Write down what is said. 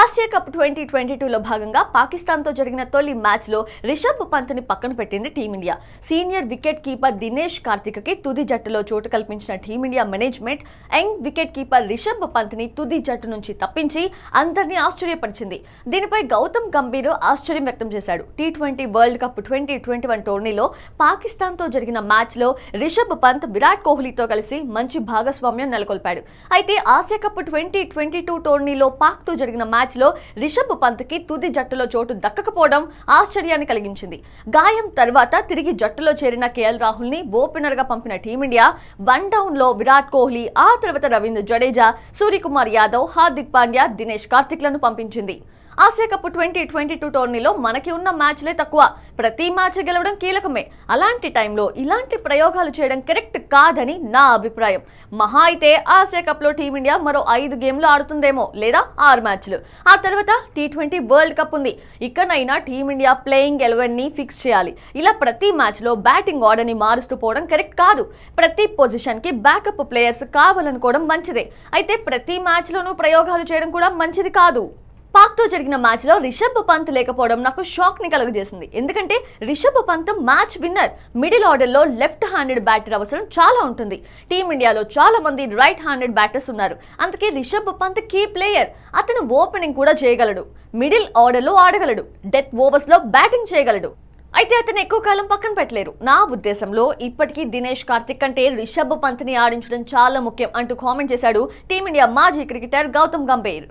Asia Cup twenty twenty టూలో భాగంగా పాకిస్తాన్తో జరిగిన తొలి మ్యాచ్లో రిషబ్ పంత్ని పక్కన పెట్టింది team India senior wicket keeper Dinesh కార్తిక్కి తుది జట్టులో చోటు కల్పించిన team India management young wicket keeper Rishabh పంత్ని తుది జట్టు నుంచి తప్పించి అందరినీ ఆశ్చర్యపరిచింది దీనిపై గౌతమ్ గంభీర్ ఆశ్చర్యం వ్యక్తం చేశాడు T twenty World Cup twenty twenty one టోర్నీలో పాకిస్తాన్తో జరిగిన మ్యాచ్లో రిషబ్ పంత్ విరాట్ కోహ్లీతో కలిసి మంచి భాగస్వామ్యం నెలకొల్పాడు అయితే Asia Cup twenty twenty two టోర్నీలో పాక్తో జరిగిన మ్యాచ్లో రిషబ్ పంత్కి తుది జట్టులో చోటు దక్కకపోవడం ఆశ్చర్యాన్ని కలిగించింది గాయం తర్వాత తిరిగి జట్టులో చేరిన కేఎల్ రాహుల్ని ఓపెనర్గా పంపిన టీమిండియా వన్ లో విరాట్ కోహ్లీ ఆ తర్వాత రవీంద్ర జడేజా సూర్యకుమార్ యాదవ్ హార్దిక్ పాండ్యా దినేష్ కార్తిక్లను పంపించింది Asia Cup twenty twenty two టోర్నీలో మనకి ఉన్న మ్యాచ్లే తక్కువ ప్రతి మ్యాచ్ గెలవడం కీలకమే అలాంటి టైంలో ఇలాంటి ప్రయోగాలు చేయడం కరెక్ట్ కాదని నా అభిప్రాయం మహా అయితే ఆసియా కప్లో టీమిండియా మరో ఐదు గేమ్లు ఆడుతుందేమో లేదా ఆరు మ్యాచ్లు ఆ తర్వాత టీ ట్వంటీ వరల్డ్ కప్ ఉంది ఇక్కడైనా టీమిండియా ప్లేయింగ్ ఎలెవెన్ని ఫిక్స్ చేయాలి ఇలా ప్రతి మ్యాచ్లో బ్యాటింగ్ ఆర్డర్ని మారుస్తూ పోవడం కరెక్ట్ కాదు ప్రతి పొజిషన్కి బ్యాకప్ ప్లేయర్స్ కావాలనుకోవడం మంచిదే అయితే ప్రతి మ్యాచ్లోనూ ప్రయోగాలు చేయడం కూడా మంచిది కాదు పాక్తో జరిగిన మ్యాచ్లో రిషబ్ పంత్ లేకపోవడం నాకు షాక్ ని కలుగజేసింది ఎందుకంటే Rishabh Pant match winner middle ఆర్డర్లో లెఫ్ట్ హ్యాండెడ్ బ్యాటర్ అవసరం చాలా ఉంటుంది టీమిండియాలో చాలా మంది రైట్ హ్యాండెడ్ బ్యాటర్స్ ఉన్నారు అందుకే రిషబ్ పంత్ కీ ప్లేయర్ అతను ఓపెనింగ్ కూడా చేయగలడు మిడిల్ ఆర్డర్లో ఆడగలడు డెత్ ఓవర్స్లో బ్యాటింగ్ చేయగలడు అయితే అతను ఎక్కువ కాలం పక్కన పెట్టలేరు నా ఉద్దేశంలో ఇప్పటికీ దినేష్ కార్తిక్ కంటే రిషబ్ పంత్ని ఆడించడం చాలా ముఖ్యం అంటూ కామెంట్ చేశాడు టీమిండియా మాజీ క్రికెటర్ గౌతమ్ గంభీర్